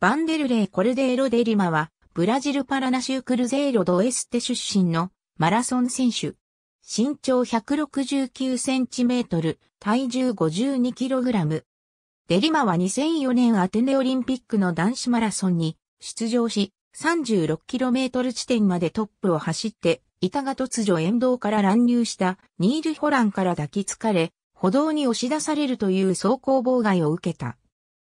バンデルレイ・コルデーロ・デリマは、ブラジルパラナ州クルゼーロ・ド・エステ出身のマラソン選手。身長169センチメートル、体重52キログラム。デリマは2004年アテネオリンピックの男子マラソンに出場し、36キロメートル地点までトップを走って、板が突如沿道から乱入したニール・ホランから抱きつかれ、歩道に押し出されるという走行妨害を受けた。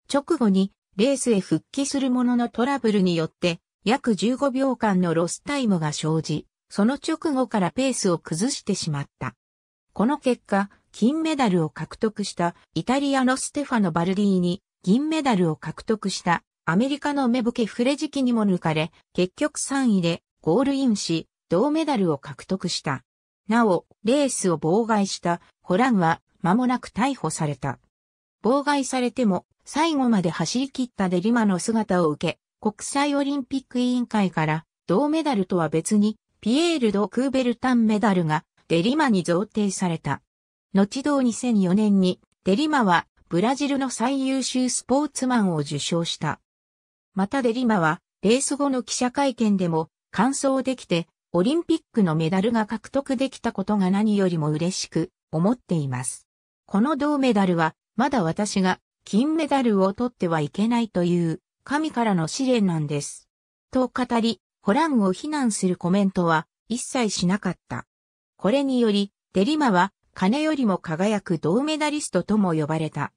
直後にレースへ復帰するもののトラブルによって、約15秒間のロスタイムが生じ、その直後からペースを崩してしまった。この結果、金メダルを獲得したイタリアのステファノ・バルディーに、銀メダルを獲得したアメリカのメブケ・フレジキにも抜かれ、結局3位でゴールインし、銅メダルを獲得した。なお、レースを妨害したホランは間もなく逮捕された。妨害されても最後まで走り切ったデリマの姿を受け、国際オリンピック委員会から銅メダルとは別にピエール・ド・クーベルタンメダルがデリマに贈呈された。後同2004年にデリマはブラジルの最優秀スポーツマンを受賞した。またデリマはレース後の記者会見でも完走できてオリンピックのメダルが獲得できたことが何よりも嬉しく思っています。この銅メダルはまだ私が金メダルを取ってはいけないという神からの試練なんです。と語り、ホランを非難するコメントは一切しなかった。これにより、デリマは金よりも輝く銅メダリストとも呼ばれた。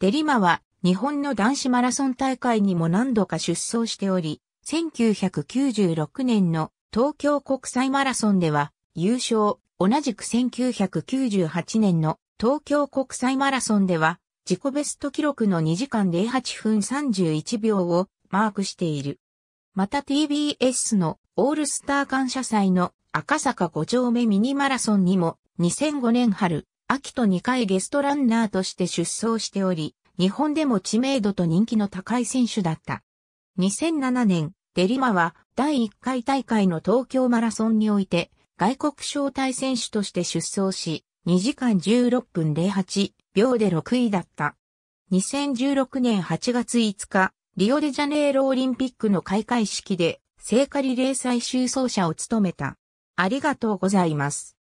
デリマは日本の男子マラソン大会にも何度か出走しており、1996年の東京国際マラソンでは優勝、同じく1998年の東京国際マラソンでは自己ベスト記録の2時間08分31秒をマークしている。また TBS のオールスター感謝祭の赤坂5丁目ミニマラソンにも2005年春、秋と2回ゲストランナーとして出走しており、日本でも知名度と人気の高い選手だった。2007年、デリマは第1回大会の東京マラソンにおいて外国招待選手として出走し、2時間16分08秒で6位だった。2016年8月5日、リオデジャネイロオリンピックの開会式で聖火リレー最終走者を務めた。ありがとうございます。